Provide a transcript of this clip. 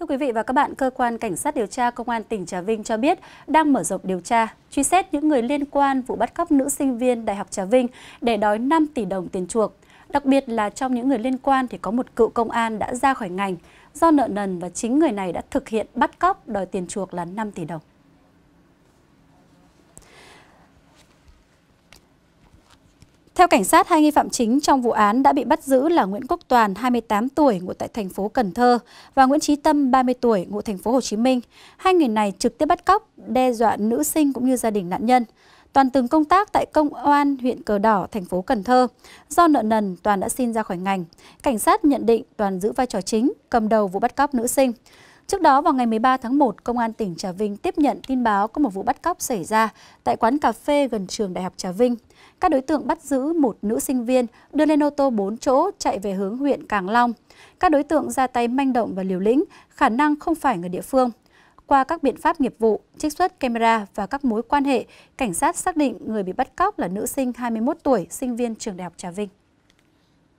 Thưa quý vị và các bạn, cơ quan cảnh sát điều tra công an tỉnh Trà Vinh cho biết đang mở rộng điều tra, truy xét những người liên quan vụ bắt cóc nữ sinh viên Đại học Trà Vinh để đói 5 tỷ đồng tiền chuộc. Đặc biệt là trong những người liên quan thì có một cựu công an đã ra khỏi ngành do nợ nần và chính người này đã thực hiện bắt cóc đòi tiền chuộc là 5 tỷ đồng. Theo cảnh sát, hai nghi phạm chính trong vụ án đã bị bắt giữ là Nguyễn Quốc Toàn, 28 tuổi, ngụ tại thành phố Cần Thơ và Nguyễn Trí Tâm, 30 tuổi, ngụ thành phố Hồ Chí Minh. Hai người này trực tiếp bắt cóc, đe dọa nữ sinh cũng như gia đình nạn nhân. Toàn từng công tác tại công an huyện Cờ Đỏ, thành phố Cần Thơ. Do nợ nần, Toàn đã xin ra khỏi ngành. Cảnh sát nhận định Toàn giữ vai trò chính, cầm đầu vụ bắt cóc nữ sinh. Trước đó vào ngày 13 tháng 1, Công an tỉnh Trà Vinh tiếp nhận tin báo có một vụ bắt cóc xảy ra tại quán cà phê gần trường Đại học Trà Vinh. Các đối tượng bắt giữ một nữ sinh viên đưa lên ô tô 4 chỗ chạy về hướng huyện Càng Long. Các đối tượng ra tay manh động và liều lĩnh, khả năng không phải người địa phương. Qua các biện pháp nghiệp vụ, trích xuất camera và các mối quan hệ, cảnh sát xác định người bị bắt cóc là nữ sinh 21 tuổi, sinh viên trường Đại học Trà Vinh.